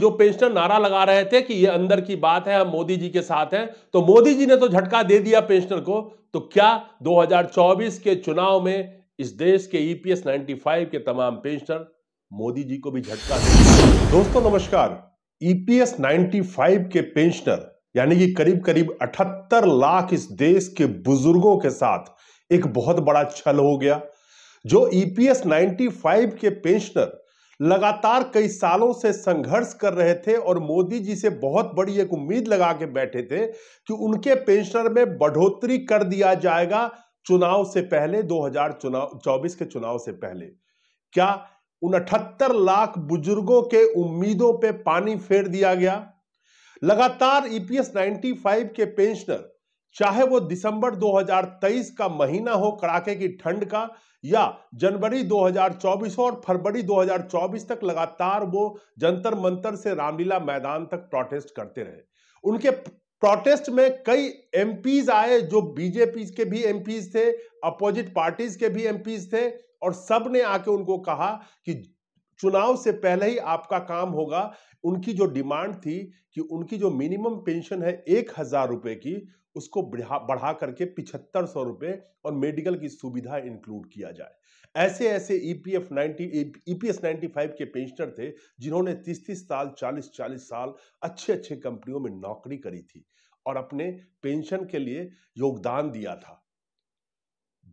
जो पेंशनर नारा लगा रहे थे कि ये अंदर की बात है हम मोदी जी के साथ हैं तो मोदी जी ने तो झटका दे दिया पेंशनर को तो क्या 2024 के चुनाव में इस देश के ईपीएस e 95 के तमाम पेंशनर मोदी जी को भी झटका दे दोस्तों नमस्कार ईपीएस e 95 के पेंशनर यानी कि करीब करीब 78 लाख इस देश के बुजुर्गों के साथ एक बहुत बड़ा छल हो गया जो ईपीएस e नाइन्टी के पेंशनर लगातार कई सालों से संघर्ष कर रहे थे और मोदी जी से बहुत बड़ी एक उम्मीद लगा के बैठे थे कि उनके पेंशनर में बढ़ोतरी कर दिया जाएगा चुनाव से पहले 2024 के चुनाव से पहले क्या उन लाख बुजुर्गों के उम्मीदों पे पानी फेर दिया गया लगातार ईपीएस e 95 के पेंशनर चाहे वो दिसंबर 2023 का महीना हो कड़ाके की ठंड का या जनवरी 2024 हो और फरवरी 2024 तक लगातार वो जंतर मंतर से रामलीला मैदान तक प्रोटेस्ट करते रहे उनके प्रोटेस्ट में कई एमपीज आए जो बीजेपी के भी एमपीज थे अपोजिट पार्टीज के भी एमपीज थे और सब ने आके उनको कहा कि चुनाव से पहले ही आपका काम होगा उनकी जो डिमांड थी कि उनकी जो मिनिमम पेंशन है एक हजार रुपए की उसको बढ़ा बढ़ा करके पिछहत्तर सौ रुपए और मेडिकल की सुविधा इंक्लूड किया जाए ऐसे ऐसे EPF P EPS ninety five के पेंशनर थे जिन्होंने तीस तीस साल चालीस चालीस साल अच्छे अच्छे कंपनियों में नौकरी करी थी और अपने पेंशन के लिए योगदान दिया था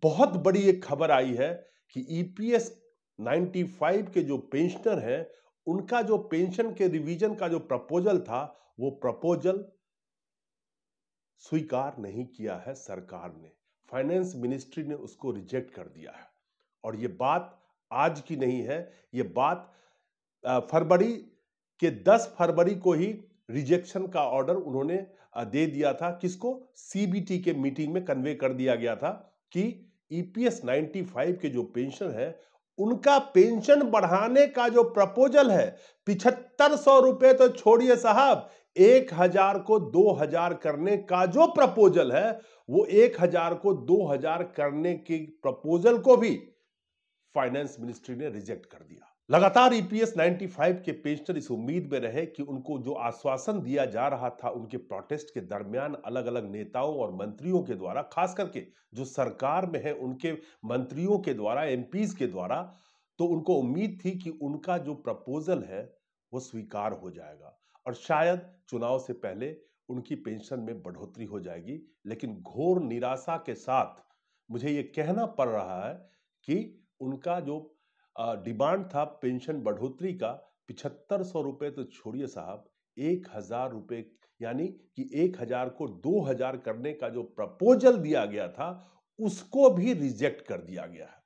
बहुत बड़ी एक खबर आई है कि ईपीएस e 95 के जो पेंशनर हैं उनका जो पेंशन के रिवीजन का जो प्रपोजल था वो प्रपोजल स्वीकार नहीं किया है सरकार ने फाइनेंस मिनिस्ट्री ने उसको रिजेक्ट कर दिया है और ये बात आज की नहीं है ये बात फरवरी के 10 फरवरी को ही रिजेक्शन का ऑर्डर उन्होंने दे दिया था किसको सीबीटी के मीटिंग में कन्वे कर दिया गया था कि ईपीएस e 95 के जो पेंशन है उनका पेंशन बढ़ाने का जो प्रपोजल है पिछहत्तर सौ रुपए तो छोड़िए साहब एक हजार को दो हजार करने का जो प्रपोजल है वो एक हजार को दो हजार करने के प्रपोजल को भी फाइनेंस मिनिस्ट्री ने रिजेक्ट कर दिया लगातार ईपीएस e 95 के पेंशनर इस उम्मीद में रहे कि उनको जो आश्वासन दिया जा रहा था उनके प्रोटेस्ट के दरमियान अलग अलग नेताओं और मंत्रियों के द्वारा खास करके जो सरकार में है उनके मंत्रियों के द्वारा एम के द्वारा तो उनको उम्मीद थी कि उनका जो प्रपोजल है वो स्वीकार हो जाएगा और शायद चुनाव से पहले उनकी पेंशन में बढ़ोतरी हो जाएगी लेकिन घोर निराशा के साथ मुझे ये कहना पड़ रहा है कि उनका जो डिमांड था पेंशन बढ़ोतरी का पिछहत्तर सौ रुपये तो छोड़िए साहब एक हजार रुपये यानी कि एक हजार को दो हजार करने का जो प्रपोजल दिया गया था उसको भी रिजेक्ट कर दिया गया है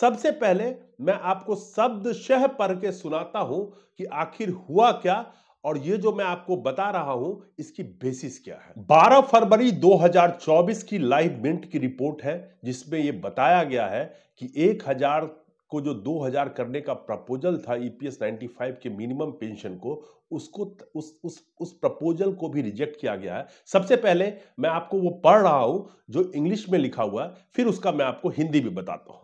सबसे पहले मैं आपको शब्द शह पढ़ के सुनाता हूं कि आखिर हुआ क्या और ये जो मैं आपको बता रहा हूं इसकी बेसिस क्या है 12 फरवरी 2024 की लाइव मिंट की रिपोर्ट है जिसमें यह बताया गया है कि एक हजार को जो 2000 करने का प्रपोजल था ईपीएस e 95 के मिनिमम पेंशन को उसको उस उस उस प्रपोजल को भी रिजेक्ट किया गया है सबसे पहले मैं आपको वो पढ़ रहा हूं जो इंग्लिश में लिखा हुआ है फिर उसका मैं आपको हिंदी भी बताता हूं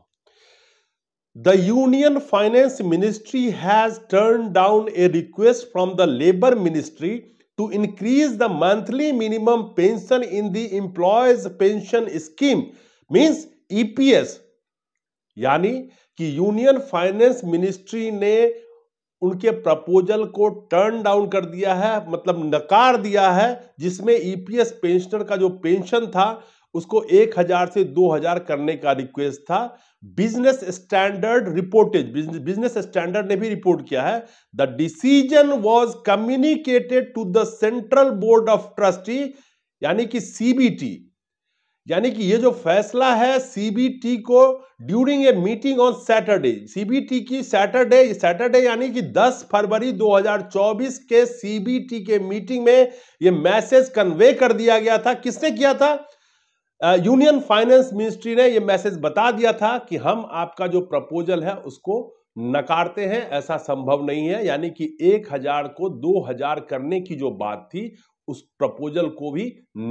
the union finance ministry has turn down a request from the labour ministry to increase the monthly minimum pension in the employees pension scheme means EPS यानी कि यूनियन फाइनेंस मिनिस्ट्री ने उनके प्रपोजल को टर्न डाउन कर दिया है मतलब नकार दिया है जिसमें ईपीएस e पेंशनर का जो पेंशन था उसको 1000 से 2000 करने का रिक्वेस्ट था Business Standard reportage Business Standard ने भी रिपोर्ट किया है the decision was communicated to the central board of trustee यानी कि सीबीटी यानी कि ये जो फैसला है सीबीटी को during a meeting on Saturday CBT की सैटरडे सैटरडे यानी कि 10 फरवरी 2024 के सीबीटी के मीटिंग में ये मैसेज कन्वे कर दिया गया था किसने किया था यूनियन फाइनेंस मिनिस्ट्री ने ये मैसेज बता दिया था कि हम आपका जो प्रपोजल है उसको नकारते हैं ऐसा संभव नहीं है यानी कि एक हजार को दो हजार करने की जो बात थी उस प्रपोजल को भी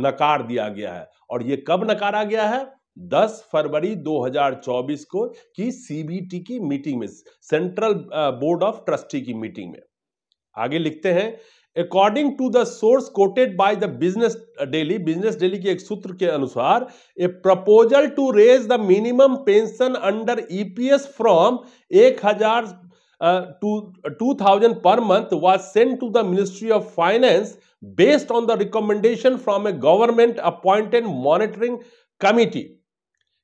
नकार दिया गया है और ये कब नकारा गया है 10 फरवरी 2024 को की सीबीटी की मीटिंग में सेंट्रल बोर्ड ऑफ ट्रस्टी की मीटिंग में आगे लिखते हैं according to the source quoted by the business daily business daily के एक सूत्र के अनुसार a proposal to raise the minimum pension under EPS e from एक हजार to two thousand per month was send to the ministry of finance based on the recommendation from a government appointed monitoring committee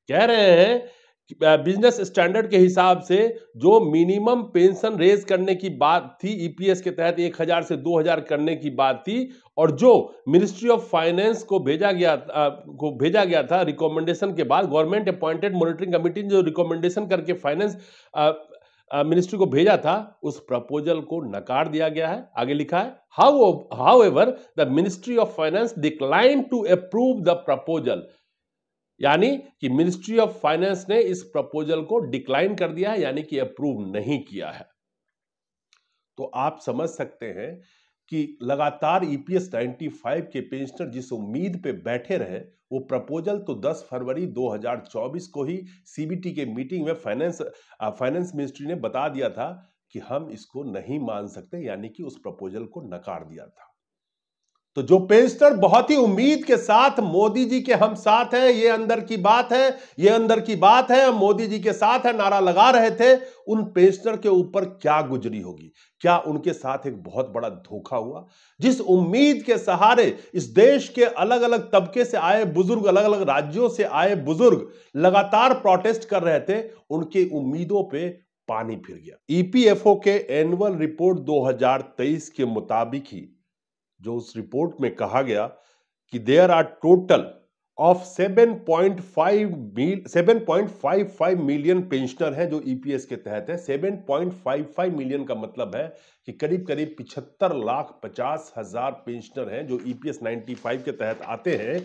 कह रहे हैं business standard के हिसाब से जो minimum pension raise करने की बात थी ईपीएस e के तहत एक हजार से दो हजार करने की बात थी और जो मिनिस्ट्री ऑफ फाइनेंस को भेजा गया आ, को भेजा गया था रिकमेंडेशन के बाद गवर्नमेंट अपॉइंटेड मॉनिटरिंग कमिटी ने जो रिकमेंडेशन करके फाइनेंस मिनिस्ट्री को भेजा था उस प्रपोजल को नकार दिया गया है आगे लिखा है how however the ministry of finance decline to approve the proposal यानी कि मिनिस्ट्री ऑफ फाइनेंस ने इस प्रपोजल को डिक्लाइन कर दिया है यानी कि अप्रूव नहीं किया है तो आप समझ सकते हैं कि लगातार ईपीएस e 95 के पेंशनर जिस उम्मीद पे बैठे रहे वो प्रपोजल तो 10 फरवरी 2024 को ही सीबीटी के मीटिंग में फाइनेंस फाइनेंस मिनिस्ट्री ने बता दिया था कि हम इसको नहीं मान सकते यानी कि उस प्रपोजल को नकार दिया था तो जो पेंस्टर बहुत ही उम्मीद के साथ मोदी जी के हम साथ हैं ये अंदर की बात है ये अंदर की बात है हम मोदी जी के साथ है नारा लगा रहे थे उन पेंस्टर के ऊपर क्या गुजरी होगी क्या उनके साथ एक बहुत बड़ा धोखा हुआ जिस उम्मीद के सहारे इस देश के अलग अलग तबके से आए बुजुर्ग अलग अलग राज्यों से आए बुजुर्ग लगातार प्रोटेस्ट कर रहे थे उनकी उम्मीदों पर पानी फिर गया ईपीएफओ e के एनुअल रिपोर्ट 2023 के मुताबिक ही जो उस रिपोर्ट में कहा गया कि there are total of 7.5 point five million pensioner हैं जो ईपीएस e के तहत है 7.55 मिलियन का मतलब है कि करीब करीब पिछहत्तर लाख पचास हजार पेंशनर हैं जो ईपीएस e 95 के तहत आते हैं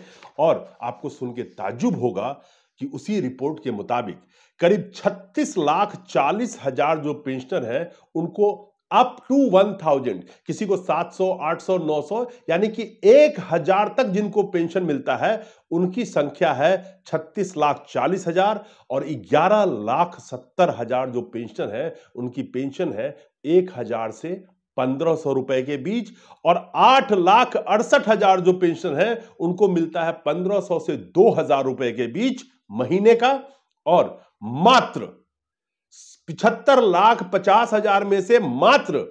और आपको सुन के ताजुब होगा कि उसी रिपोर्ट के मुताबिक करीब 36 लाख चालीस हजार जो पेंशनर हैं उनको अप टू वन थाउजेंड किसी को सात सौ आठ सौ नौ सौ यानी कि एक हजार तक जिनको पेंशन मिलता है उनकी संख्या है छत्तीस लाख चालीस हजार और ग्यारह लाख सत्तर हजार जो पेंशन है उनकी पेंशन है एक हजार से पंद्रह सौ रुपए के बीच और आठ लाख अड़सठ हजार जो पेंशन है उनको मिलता है पंद्रह सौ से दो हजार रुपए के बीच महीने का और मात्र पिछहत्तर लाख पचास हजार में से मात्र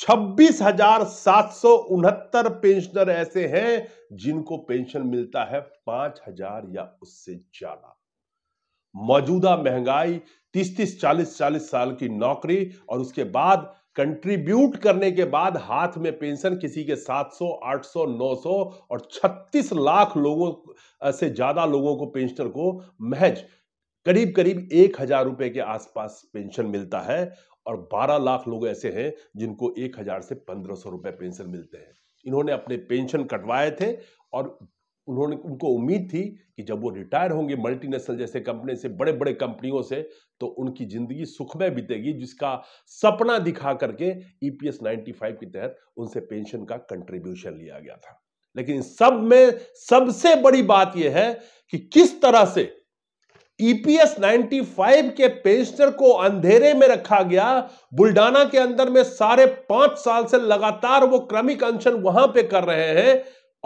छब्बीस हजार सात सौ उनहत्तर पेंशनर ऐसे हैं जिनको पेंशन मिलता है पांच हजार या उससे ज्यादा मौजूदा महंगाई तीस तीस चालीस चालीस साल की नौकरी और उसके बाद कंट्रीब्यूट करने के बाद हाथ में पेंशन किसी के 700, 800, 900 और 36 लाख लोगों से ज्यादा लोगों को पेंशनर को महज करीब करीब एक हजार रुपए के आसपास पेंशन मिलता है और 12 लाख लोग ऐसे हैं जिनको एक हजार से पंद्रह सौ रुपए पेंशन मिलते हैं इन्होंने अपने पेंशन कटवाए थे और उन्होंने उनको उम्मीद थी कि जब वो रिटायर होंगे मल्टीनेशनल जैसे कंपनी से बड़े बड़े कंपनियों से तो उनकी जिंदगी सुख में बीतेगी जिसका सपना दिखा करके ईपीएस e 95 के तहत उनसे पेंशन का कंट्रीब्यूशन लिया गया था लेकिन सब में सबसे बड़ी बात यह है कि किस तरह से ईपीएस e 95 के पेंशनर को अंधेरे में रखा गया बुल्डाना के अंदर में सारे पांच साल से लगातार वो क्रमिक अनशन वहां पे कर रहे हैं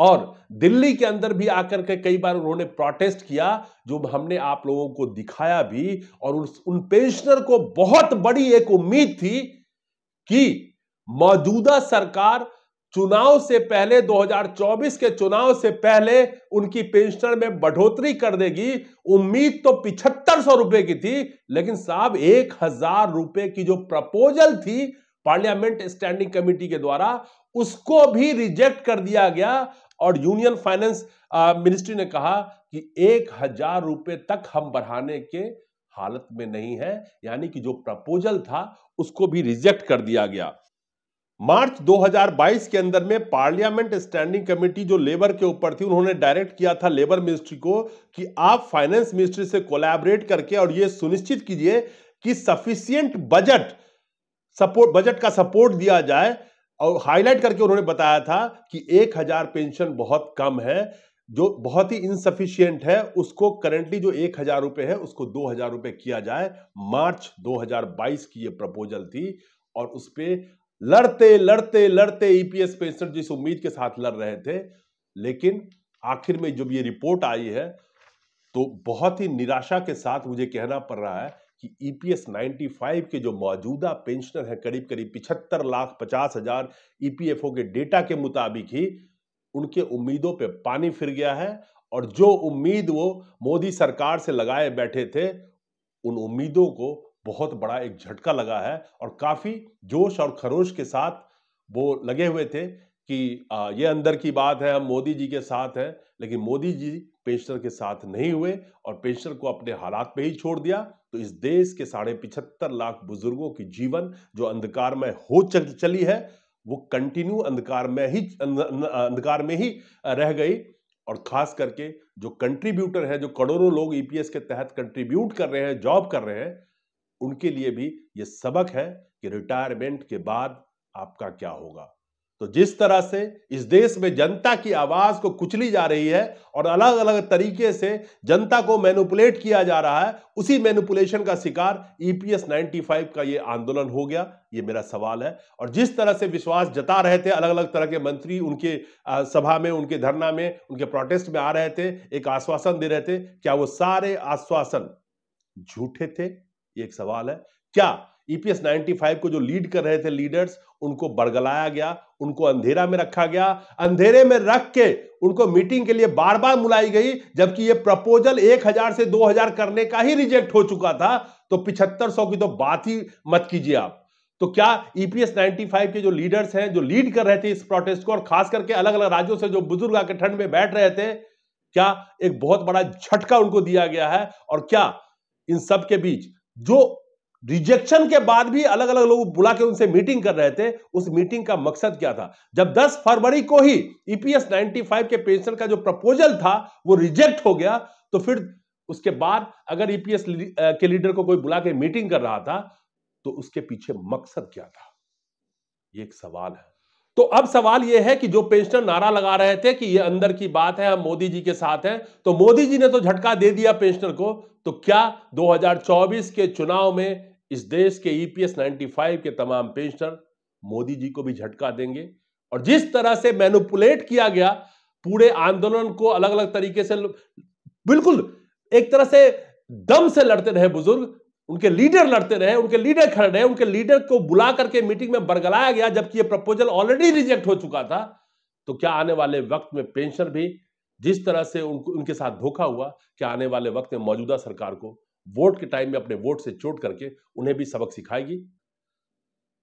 और दिल्ली के अंदर भी आकर के कई बार उन्होंने प्रोटेस्ट किया जो हमने आप लोगों को दिखाया भी और उन पेंशनर को बहुत बड़ी एक उम्मीद थी कि मौजूदा सरकार चुनाव से पहले 2024 के चुनाव से पहले उनकी पेंशनर में बढ़ोतरी कर देगी उम्मीद तो पिछहत्तर सौ रुपए की थी लेकिन साहब एक हजार रुपए की जो प्रपोजल थी पार्लियामेंट स्टैंडिंग कमेटी के द्वारा उसको भी रिजेक्ट कर दिया गया और यूनियन फाइनेंस मिनिस्ट्री ने कहा कि एक हजार रुपए तक हम बढ़ाने के हालत में नहीं है यानी कि जो प्रपोजल था उसको भी रिजेक्ट कर दिया गया मार्च 2022 के अंदर में पार्लियामेंट स्टैंडिंग कमेटी जो लेबर के ऊपर थी उन्होंने डायरेक्ट किया था लेबर मिनिस्ट्री को कि आप फाइनेंस मिनिस्ट्री से कोलैबोरेट करके और यह सुनिश्चित कीजिए कि सफिशियंट बजट सपोर्ट बजट का सपोर्ट दिया जाए और हाईलाइट करके उन्होंने बताया था कि एक हजार पेंशन बहुत कम है जो बहुत ही इनसफिशियंट है उसको करेंटली जो एक हजार रुपये है उसको दो हजार रुपए किया जाए मार्च 2022 की ये प्रपोजल थी और उस पर लड़ते लड़ते लड़ते ईपीएस e पे जिस उम्मीद के साथ लड़ रहे थे लेकिन आखिर में जब ये रिपोर्ट आई है तो बहुत ही निराशा के साथ मुझे कहना पड़ रहा है कि ईपीएस e 95 के जो मौजूदा पेंशनर हैं करीब करीब पिछहत्तर लाख पचास हजार ईपीएफओ e के डेटा के मुताबिक ही उनके उम्मीदों पे पानी फिर गया है और जो उम्मीद वो मोदी सरकार से लगाए बैठे थे उन उम्मीदों को बहुत बड़ा एक झटका लगा है और काफ़ी जोश और खरोश के साथ वो लगे हुए थे कि ये अंदर की बात है हम मोदी जी के साथ हैं लेकिन मोदी जी पेंशनर के साथ नहीं हुए और पेंशनर को अपने हालात पे ही छोड़ दिया तो इस देश के साढ़े पिछहत्तर लाख बुजुर्गों की जीवन जो अंधकार में हो चली है वो कंटिन्यू अंधकार में ही अं, अं, अंधकार में ही रह गई और खास करके जो कंट्रीब्यूटर है जो करोड़ों लोग ईपीएस e के तहत कंट्रीब्यूट कर रहे हैं जॉब कर रहे हैं उनके लिए भी ये सबक है कि रिटायरमेंट के बाद आपका क्या होगा तो जिस तरह से इस देश में जनता की आवाज को कुचली जा रही है और अलग अलग तरीके से जनता को मैनुपुलेट किया जा रहा है उसी मैनुपुलेशन का शिकार ईपीएस e 95 का यह आंदोलन हो गया ये मेरा सवाल है और जिस तरह से विश्वास जता रहे थे अलग अलग तरह के मंत्री उनके सभा में उनके धरना में उनके प्रोटेस्ट में आ रहे थे एक आश्वासन दे रहे थे क्या वो सारे आश्वासन झूठे थे ये एक सवाल है क्या ईपीएस e 95 को जो लीड कर रहे थे लीडर्स उनको बड़गलाया गया उनको अंधेरा में रखा गया अंधेरे में रख के उनको मीटिंग के लिए बार बार बुलाई गई जबकि ये प्रपोजल 1000 से 2000 करने का ही रिजेक्ट हो चुका था तो पिछहत्तर सौ की तो बात ही मत कीजिए आप तो क्या ईपीएस e 95 के जो लीडर्स हैं जो लीड कर रहे थे इस प्रोटेस्ट को और खास करके अलग अलग राज्यों से जो बुजुर्ग आके ठंड में बैठ रहे थे क्या एक बहुत बड़ा झटका उनको दिया गया है और क्या इन सब के बीच जो रिजेक्शन के बाद भी अलग अलग लोग बुला के उनसे मीटिंग कर रहे थे उस मीटिंग का मकसद क्या था जब 10 फरवरी को ही ईपीएस e 95 के पेंशन का जो प्रपोजल था वो रिजेक्ट हो गया तो फिर उसके बाद अगर ईपीएस e के लीडर को कोई बुला के मीटिंग कर रहा था तो उसके पीछे मकसद क्या था ये एक सवाल है तो अब सवाल यह है कि जो पेंशनर नारा लगा रहे थे कि ये अंदर की बात है हम मोदी जी के साथ हैं तो मोदी जी ने तो झटका दे दिया पेंशनर को तो क्या 2024 के चुनाव में इस देश के ईपीएस e 95 के तमाम पेंशनर मोदी जी को भी झटका देंगे और जिस तरह से मैनुपुलेट किया गया पूरे आंदोलन को अलग अलग तरीके से बिल्कुल एक तरह से दम से लड़ते रहे बुजुर्ग उनके लीडर लड़ते रहे उनके लीडर खड़े रहे उनके लीडर को बुला करके मीटिंग में बरगलाया गया जबकि ये प्रपोजल ऑलरेडी रिजेक्ट हो चुका था तो क्या आने वाले वक्त में पेंशन भी जिस तरह से उनको उनके साथ धोखा हुआ क्या आने वाले वक्त में मौजूदा सरकार को वोट के टाइम में अपने वोट से चोट करके उन्हें भी सबक सिखाएगी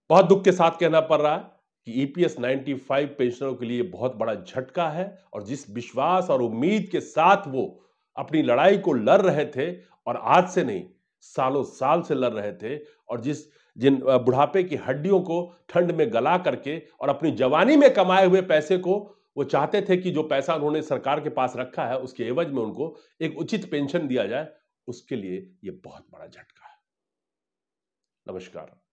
बहुत दुख के साथ कहना पड़ रहा है कि ईपीएस e 95 पेंशनरों के लिए बहुत बड़ा झटका है और जिस विश्वास और उम्मीद के साथ वो अपनी लड़ाई को लड़ रहे थे और आज से नहीं सालों साल से लड़ रहे थे और जिस जिन बुढ़ापे की हड्डियों को ठंड में गला करके और अपनी जवानी में कमाए हुए पैसे को वो चाहते थे कि जो पैसा उन्होंने सरकार के पास रखा है उसके एवज में उनको एक उचित पेंशन दिया जाए उसके लिए ये बहुत बड़ा झटका है नमस्कार